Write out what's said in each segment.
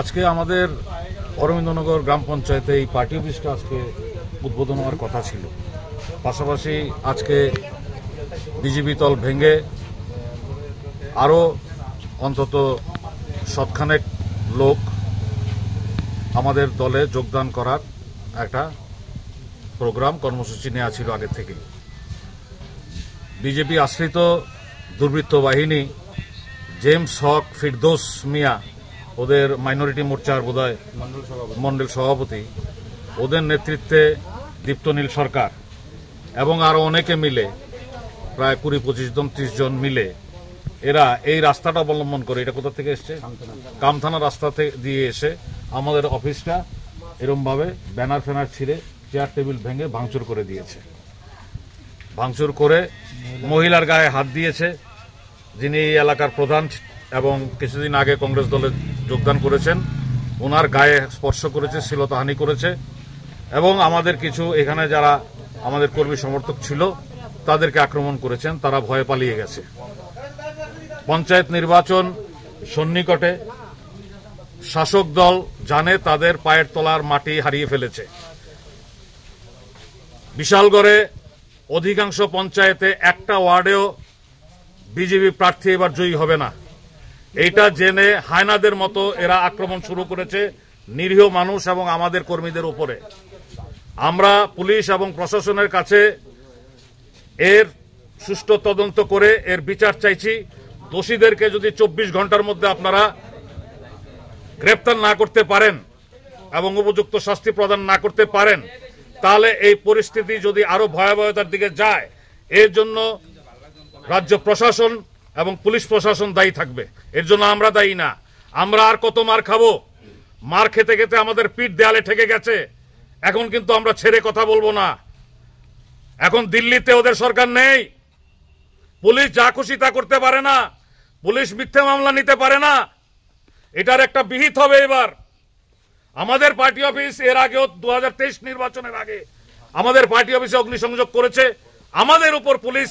আজকে আমাদের অরবিন্দনগর গ্রাম পঞ্চায়েতে এই পার্টি অফিসটা আজকে উদ্বোধন হওয়ার কথা ছিল পাশাপাশি আজকে বিজেপি দল ভেঙে আরও অন্তত সৎখানেক লোক আমাদের দলে যোগদান করার একটা প্রোগ্রাম কর্মসূচি নেওয়া ছিল আগে থেকে বিজেপি আশ্রিত দুর্বৃত্ত বাহিনী জেমস হক ফিরদোস মিয়া ওদের মাইনরিটি মোর্চার বোধ হয় মন্ডল সভাপতি ওদের নেতৃত্বে দীপ্তনীল সরকার এবং আরও অনেকে মিলে প্রায় কুড়ি পঁচিশ জন ত্রিশ জন মিলে এরা এই রাস্তাটা অবলম্বন করে এটা কোথা থেকে এসছে কামথানা রাস্তা দিয়ে এসে আমাদের অফিসটা এরমভাবে ব্যানার ফ্যানার ছিঁড়ে চেয়ার টেবিল ভেঙে ভাঙচুর করে দিয়েছে ভাঙচুর করে মহিলার গায়ে হাত দিয়েছে যিনি এই এলাকার প্রধান এবং কিছুদিন আগে কংগ্রেস দলে যোগদান করেছেন ওনার গায়ে স্পর্শ করেছে শ্লীলতাহানি করেছে এবং আমাদের কিছু এখানে যারা আমাদের কর্মী সমর্থক ছিল তাদেরকে আক্রমণ করেছেন তারা ভয়ে পালিয়ে গেছে পঞ্চায়েত নির্বাচন সন্নিকটে শাসক দল জানে তাদের পায়ের তলার মাটি হারিয়ে ফেলেছে বিশালগড়ে অধিকাংশ পঞ্চায়েতে একটা ওয়ার্ডেও বিজেপি প্রার্থী এবার জয়ী হবে না এটা জেনে হায়নাদের মতো এরা আক্রমণ শুরু করেছে নিরীহ মানুষ এবং আমাদের কর্মীদের উপরে আমরা পুলিশ এবং প্রশাসনের কাছে এর সুষ্ঠু তদন্ত করে এর বিচার চাইছি দোষীদেরকে যদি ২৪ ঘন্টার মধ্যে আপনারা গ্রেপ্তার না করতে পারেন এবং উপযুক্ত শাস্তি প্রদান না করতে পারেন তাহলে এই পরিস্থিতি যদি আরো ভয়াবহতার দিকে যায় এর জন্য রাজ্য প্রশাসন এবং পুলিশ প্রশাসন দায়ী থাকবে এর জন্য আমরা দায়ী না আমরা আর কত মার খাবো মার খেতে খেতে আমাদের পিঠ দেয়ালে ঠেকে গেছে এখন কিন্তু আমরা ছেড়ে কথা বলবো না এখন দিল্লিতে ওদের সরকার নেই পুলিশ যা খুশি তা করতে পারে না পুলিশ মিথ্যে মামলা নিতে পারে না এটার একটা বিহিত হবে এবার আমাদের পার্টি অফিস এর আগেও দু নির্বাচনের আগে আমাদের পার্টি অফিসে অগ্নিসংযোগ করেছে আমাদের উপর পুলিশ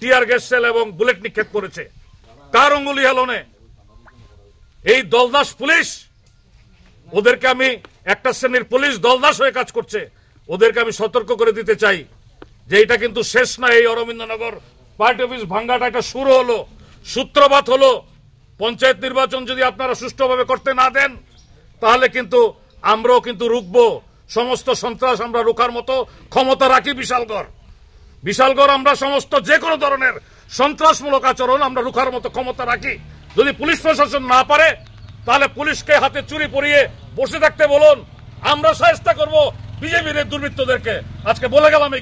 টিয়ার গ্যাস সেল এবং বুলেট নিক্ষেপ করেছে কার অঙ্গুলি হেলনে এই দলদাস পুলিশ ওদেরকে আমি একটা শ্রেণীর পুলিশ দলদাস হয়ে কাজ করছে ওদেরকে আমি সতর্ক করে দিতে চাই যে এটা কিন্তু শেষ না এই অরবিন্দনগর পার্টি অফিস ভাঙ্গাটা একটা শুরু হলো সূত্রপাত হলো পঞ্চায়েত নির্বাচন যদি আপনারা সুষ্ঠুভাবে করতে না দেন তাহলে কিন্তু আমরাও কিন্তু রুখবো সমস্ত সন্ত্রাস আমরা রোখার মতো ক্ষমতা রাখি বিশালগড় বিশালগড় আমরা সমস্ত যে কোনো ধরনের সন্ত্রাসমূলক আচরণ আমরা রুখার মতো ক্ষমতা রাখি যদি পুলিশ প্রশাসন না পারে তাহলে পুলিশকে হাতে চুরি পরিয়ে বসে থাকতে বলুন আমরা সাহস্তা করব বিজেপির দুর্বৃত্তদেরকে আজকে বলে গেলাম